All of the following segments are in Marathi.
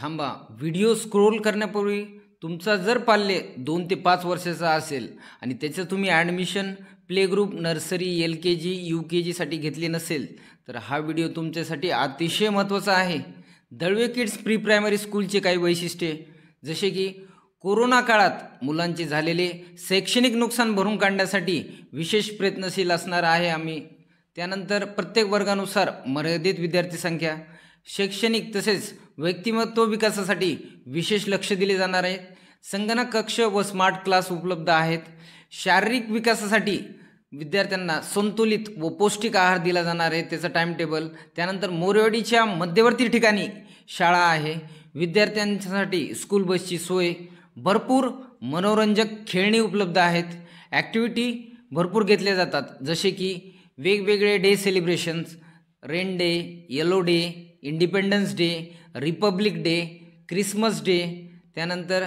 थांबा व्हिडिओ स्क्रोल करण्यापूर्वी तुमचा जर पाल्य दोन ते पाच वर्षाचा असेल आणि त्याचं तुम्ही admission play group nursery L K G U K जीसाठी घेतली नसेल तर हा व्हिडिओ तुमच्यासाठी अतिशय महत्त्वाचा आहे दळवे किड्स प्री प्रायमरी स्कूलचे काही वैशिष्ट्ये जसे की कोरोना काळात मुलांचे झालेले शैक्षणिक नुकसान भरून काढण्यासाठी विशेष प्रयत्नशील असणार आहे आम्ही त्यानंतर प्रत्येक वर्गानुसार मर्यादित विद्यार्थी संख्या शैक्षणिक तसेच व्यक्तिमत्व विकासासाठी विशेष लक्ष दिले जाणार आहे संगणक कक्ष व स्मार्ट क्लास उपलब्ध आहेत शारीरिक विकासासाठी विद्यार्थ्यांना संतुलित व पौष्टिक आहार दिला जाणार आहे त्याचं टाइम टेबल त्यानंतर मोरेवाडीच्या मध्यवर्ती ठिकाणी शाळा आहे विद्यार्थ्यांसाठी स्कूल बसची सोय भरपूर मनोरंजक खेळणी उपलब्ध आहेत ॲक्टिव्हिटी भरपूर घेतल्या जातात जसे की वेगवेगळे day celebrations rain day yellow day independence day republic day Christmas day त्यानंतर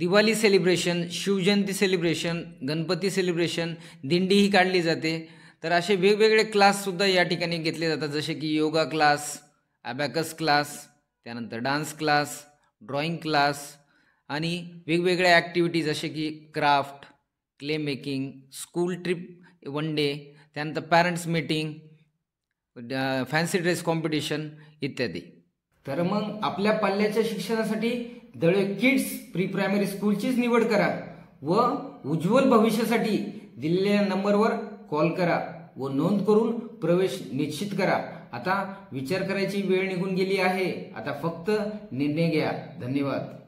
Diwali celebration Shivjayanti celebration Ganpati celebration दिंडी ही काढली जाते तर असे वेगवेगळे क्लाससुद्धा या ठिकाणी घेतले जातात जसे की योगा क्लास ॲबॅकस क्लास त्यानंतर डान्स क्लास ड्रॉइंग क्लास आणि वेगवेगळ्या ॲक्टिव्हिटीज जसे की craft clay making school trip one day त्यानंतर parents meeting fancy dress competition इत्यादी तर मग आपल्या पाल्याच्या शिक्षणासाठी दळे किड्स प्री प्रायमरी स्कूलचीच निवड करा व उज्ज्वल भविष्यासाठी दिलेल्या नंबरवर कॉल करा व नोंद करून प्रवेश निश्चित करा आता विचार करायची वेळ निघून गेली आहे आता फक्त निर्णय घ्या धन्यवाद